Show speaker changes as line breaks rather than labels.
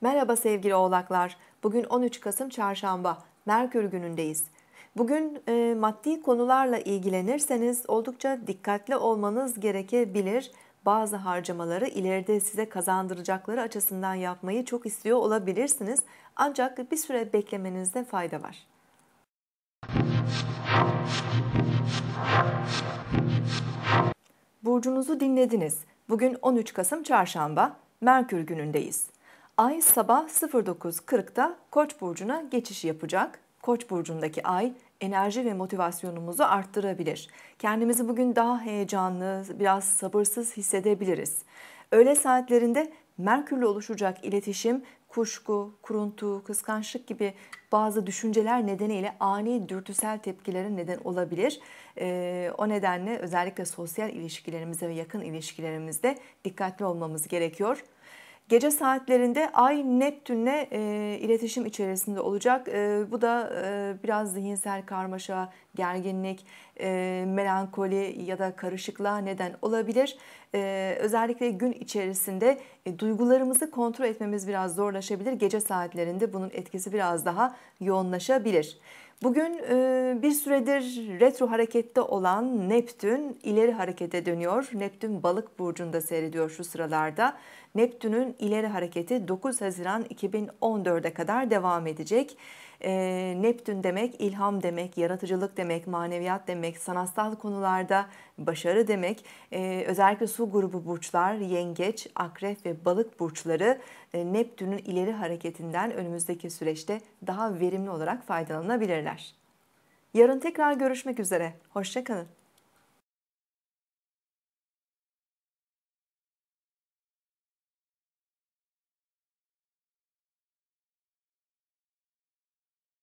Merhaba sevgili oğlaklar. Bugün 13 Kasım Çarşamba, Merkür günündeyiz. Bugün e, maddi konularla ilgilenirseniz oldukça dikkatli olmanız gerekebilir bazı harcamaları ileride size kazandıracakları açısından yapmayı çok istiyor olabilirsiniz. Ancak bir süre beklemenizde fayda var. Burcunuzu dinlediniz. Bugün 13 Kasım Çarşamba, Merkür günündeyiz. Ay sabah 09.40'da Koç burcuna geçiş yapacak Koç burcundaki ay enerji ve motivasyonumuzu arttırabilir. Kendimizi bugün daha heyecanlı, biraz sabırsız hissedebiliriz. Öğle saatlerinde Merkürle oluşacak iletişim kuşku, kuruntu, kıskançlık gibi bazı düşünceler nedeniyle ani dürtüsel tepkilere neden olabilir. E, o nedenle özellikle sosyal ilişkilerimizde ve yakın ilişkilerimizde dikkatli olmamız gerekiyor. Gece saatlerinde Ay Neptün'le e, iletişim içerisinde olacak. E, bu da e, biraz zihinsel karmaşa, gerginlik, e, melankoli ya da karışıklığa neden olabilir. E, özellikle gün içerisinde e, duygularımızı kontrol etmemiz biraz zorlaşabilir. Gece saatlerinde bunun etkisi biraz daha yoğunlaşabilir. Bugün e, bir süredir retro harekette olan Neptün ileri harekete dönüyor. Neptün balık burcunda seyrediyor şu sıralarda. Neptün'ün ileri hareketi 9 Haziran 2014'e kadar devam edecek. E, Neptün demek ilham demek, yaratıcılık demek, maneviyat demek, sanatsal konularda başarı demek. E, özellikle su grubu burçlar, yengeç, akrep ve balık burçları e, Neptün'ün ileri hareketinden önümüzdeki süreçte daha verimli olarak faydalanabilirler. Yarın tekrar görüşmek üzere. Hoşçakalın.